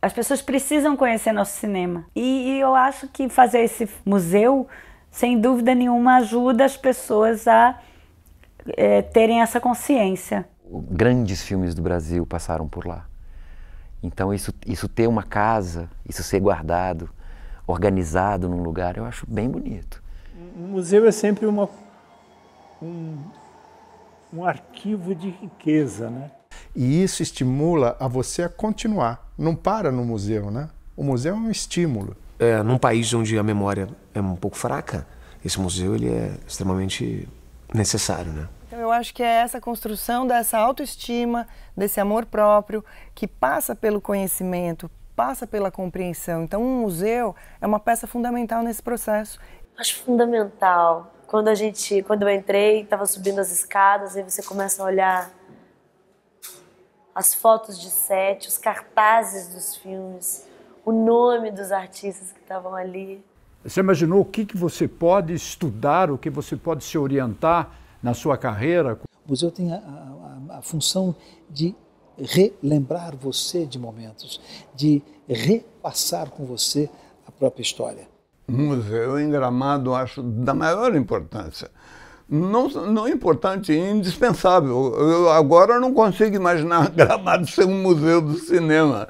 As pessoas precisam conhecer nosso cinema. E, e eu acho que fazer esse museu, sem dúvida nenhuma, ajuda as pessoas a é, terem essa consciência. Grandes filmes do Brasil passaram por lá. Então, isso, isso ter uma casa, isso ser guardado, organizado num lugar, eu acho bem bonito. Um museu é sempre uma, um, um arquivo de riqueza, né? E isso estimula a você a continuar. Não para no museu, né? O museu é um estímulo. É, num país onde a memória é um pouco fraca, esse museu ele é extremamente necessário, né? Então eu acho que é essa construção dessa autoestima, desse amor próprio que passa pelo conhecimento, passa pela compreensão. Então um museu é uma peça fundamental nesse processo. Acho fundamental. Quando a gente, quando eu entrei, estava subindo as escadas e você começa a olhar as fotos de set, os cartazes dos filmes, o nome dos artistas que estavam ali. Você imaginou o que, que você pode estudar, o que você pode se orientar na sua carreira? O museu tem a, a, a função de relembrar você de momentos, de repassar com você a própria história. O museu em Gramado acho da maior importância não, não é importante, é indispensável. Eu agora não consigo imaginar Gramado ser um museu do cinema.